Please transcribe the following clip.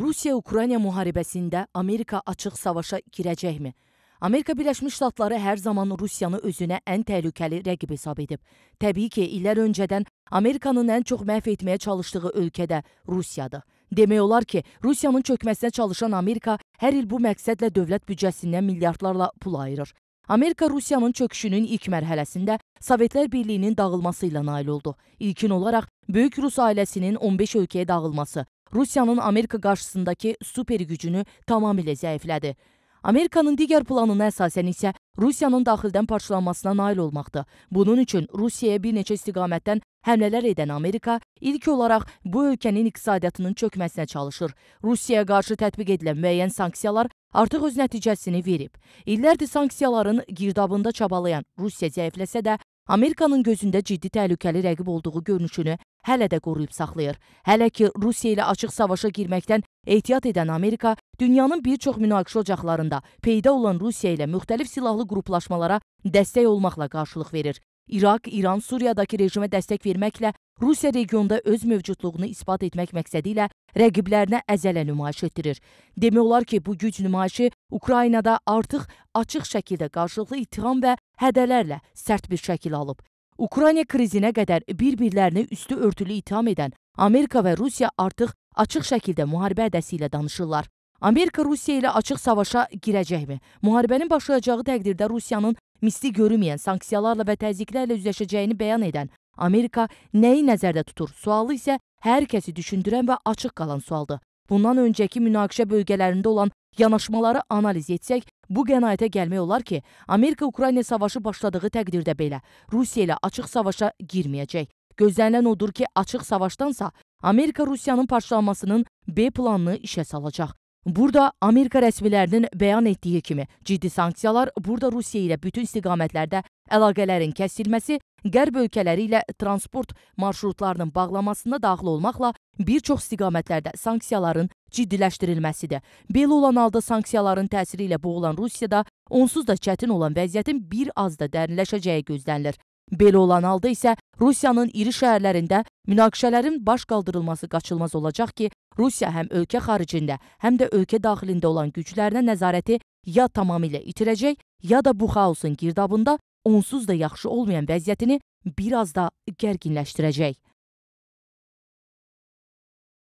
Rusiya-Ukrayna müharibəsində Amerika açıq savaşa girəcəkmi? Amerika Birləşmiş Ştatları hər zaman Rusiyanı özünə ən təhlükəli rəqib hesab edib. Təbii ki, illər öncədən Amerikanın ən çox məhv etməyə çalışdığı ölkədə Rusiyadır. Demək olar ki, Rusiyanın çökməsinə çalışan Amerika hər il bu məqsədlə dövlət büdcəsindən milyardlarla pul ayırır. Amerika Rusiyanın çöküşünün ilk mərhələsində Sovetlər Birliyinin dağılması ilə nail oldu. İlkin olaraq böyük rus ailəsinin 15 ölkəyə dağılması, Rusiyanın Amerika qarşısındakı super gücünü tamamilə zəiflədi. Amerikanın digər planına əsasən isə Rusiyanın daxildən parçalanmasına nail olmaqdır. Bunun üçün Rusiyaya bir neçə istiqamətdən həmlələr edən Amerika ilk olaraq bu ölkənin iqtisadiyyatının çökməsinə çalışır. Rusiyaya qarşı tətbiq edilən müəyyən sanksiyalar artıq öz nəticəsini verib. İllərdir sanksiyaların girdabında çabalayan Rusiya zəifləsə də, Amerikanın gözündə ciddi təhlükəli rəqib olduğu görünüşünü hələ də qoruyub saxlayır. Hələ ki Rusiya ilə açıq savaşa girməkdən ehtiyat edən Amerika dünyanın bir çox münaqişə ocaqlarında peyda olan Rusiya ilə müxtəlif silahlı qruplaşmalara dəstək olmaqla qarşılıq verir. İraq, İran, Suriyadakı rejimə dəstək verməklə Rusiya regionda öz mövcudluğunu isbat etmək məqsədi ilə rəqiblərinə əzələ nümayiş etdirir. Demək olar ki, bu güc nümayişi Ukraynada artıq açıq şəkildə qarşılıqlı ittiham və hədələrlə sərt bir şəkil alıb. Ukrayna krizinə qədər bir-birlərini üstü örtülü ittiham edən Amerika və Rusiya artıq açıq şəkildə müharibə ədəsi ilə danışırlar. Amerika Rusiya ilə açıq savaşa girəcəkmi? Müharibənin başlayacağı təqdirdə Rusiyanın misli görünməyən sanksiyalarla və təzyiqlərlə üzləşəcəyini bəyan edən Amerika nəyi nəzərdə tutur? Sualı isə hər kəsi düşündürən və açıq qalan sualdır. Bundan öncəki münaqişə bölgələrində olan Yanaşmaları analiz etsək, bu qənaətə gəlmək olar ki, Amerika-Ukrayna savaşı başladığı təqdirdə belə Rusiya ilə açıq savaşa girməyəcək. Gözlənilən odur ki, açıq savaşdansa Amerika Rusiyanın parçalanmasının B planını işə salacaq. Burada Amerika rəsmilərinin bəyan etdiyi kimi ciddi sanksiyalar burada Rusiya ilə bütün istiqamətlərdə əlaqələrin kəsilməsi, qərb ölkələri ilə transport marşrutlarının bağlamasına daxil olmaqla bir çox istiqamətlərdə sanksiyaların ciddiləşdirilməsidir. Belə olan halda sanksiyaların təsiri ilə boğulan Rusiyada onsuz da çətin olan vəziyyətin bir az da dərinləşəcəyi gözlənilir. Belə olan halda isə Rusiyanın iri şəhərlərində münaqişələrin baş qaldırılması qaçılmaz olacaq ki, Rusiya həm ölkə xaricində, həm də ölkə daxilində olan güclərinə nəzarəti ya tamamilə itirəcək, ya da bu xaosun girdabında onsuz da yaxşı olmayan vəziyyətini bir az da gərginləşdirəcək.